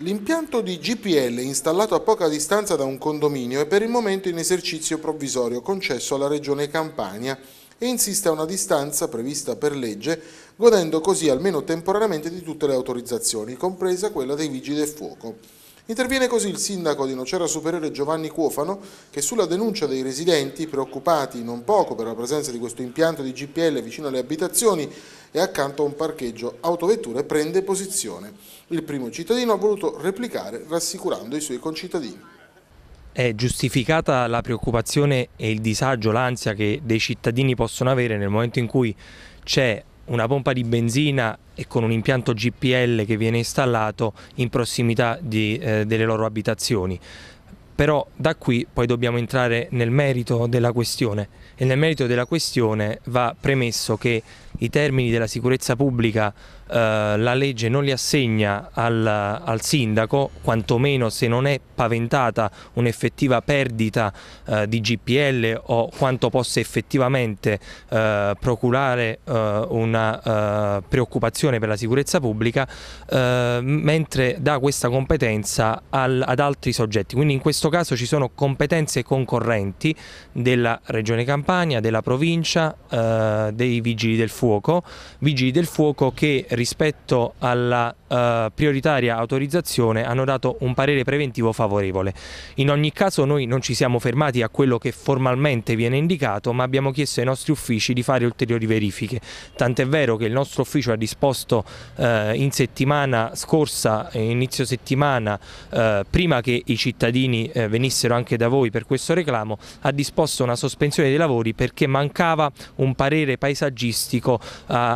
L'impianto di GPL installato a poca distanza da un condominio è per il momento in esercizio provvisorio concesso alla Regione Campania e insiste a una distanza prevista per legge, godendo così almeno temporaneamente di tutte le autorizzazioni, compresa quella dei vigili del fuoco. Interviene così il sindaco di Nocera Superiore Giovanni Cuofano che sulla denuncia dei residenti preoccupati non poco per la presenza di questo impianto di GPL vicino alle abitazioni e accanto a un parcheggio autovetture prende posizione. Il primo cittadino ha voluto replicare rassicurando i suoi concittadini. È giustificata la preoccupazione e il disagio, l'ansia che dei cittadini possono avere nel momento in cui c'è una pompa di benzina e con un impianto GPL che viene installato in prossimità di, eh, delle loro abitazioni. Però da qui poi dobbiamo entrare nel merito della questione e nel merito della questione va premesso che i termini della sicurezza pubblica eh, la legge non li assegna al, al, sindaco, quantomeno se non è paventata un'effettiva perdita eh, di GPL o quanto possa effettivamente eh, procurare eh, una eh, preoccupazione per la sicurezza pubblica, eh, mentre dà questa competenza al, ad altri soggetti. Quindi in questo caso ci sono competenze concorrenti della Regione Campania, della provincia, dei vigili del fuoco fuoco, vigili del fuoco che rispetto alla eh, prioritaria autorizzazione hanno dato un parere preventivo favorevole. In ogni caso noi non ci siamo fermati a quello che formalmente viene indicato, ma abbiamo chiesto ai nostri uffici di fare ulteriori verifiche. Tant'è vero che il nostro ufficio ha disposto eh, in settimana scorsa, eh, inizio settimana, eh, prima che i cittadini eh, venissero anche da voi per questo reclamo, ha disposto una sospensione dei lavori perché mancava un parere paesaggistico sono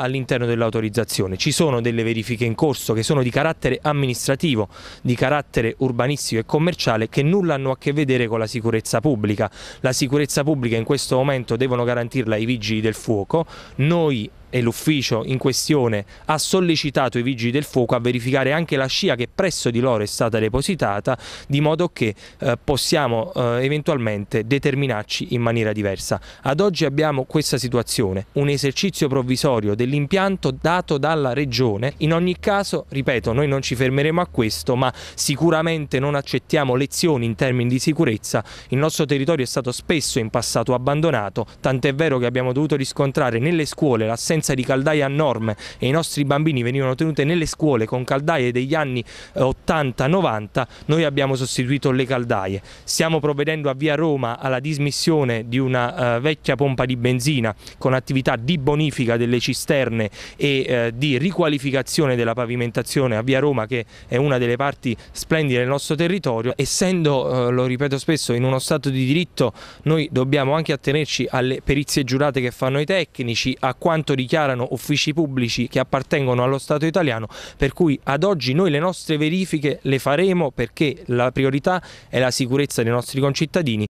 all'interno dell'autorizzazione. Ci sono delle verifiche in corso che sono di carattere amministrativo, di carattere urbanistico e commerciale che nulla hanno a che vedere con la sicurezza pubblica. La sicurezza pubblica in questo momento devono garantirla i vigili del fuoco, noi e l'ufficio in questione ha sollecitato i vigili del fuoco a verificare anche la scia che presso di loro è stata depositata di modo che eh, possiamo eh, eventualmente determinarci in maniera diversa. Ad oggi abbiamo questa situazione, un esercizio provvisorio dell'impianto dato dalla regione, in ogni caso ripeto noi non ci fermeremo a questo ma sicuramente non accettiamo lezioni in termini di sicurezza, il nostro territorio è stato spesso in passato abbandonato, tant'è vero che abbiamo dovuto riscontrare nelle scuole l'assenza assenza di caldaie a norme e i nostri bambini venivano tenuti nelle scuole con caldaie degli anni 80-90, eh, noi abbiamo sostituito le caldaie. Stiamo provvedendo a via Roma alla dismissione di una uh, vecchia pompa di benzina con attività di bonifica delle cisterne e uh, di riqualificazione della pavimentazione a via Roma che è una delle parti splendide del nostro territorio. Essendo, uh, lo ripeto spesso, in uno Stato di diritto noi dobbiamo anche attenerci alle perizie giurate che fanno i tecnici, a quanto richiesto dichiarano uffici pubblici che appartengono allo Stato italiano, per cui ad oggi noi le nostre verifiche le faremo perché la priorità è la sicurezza dei nostri concittadini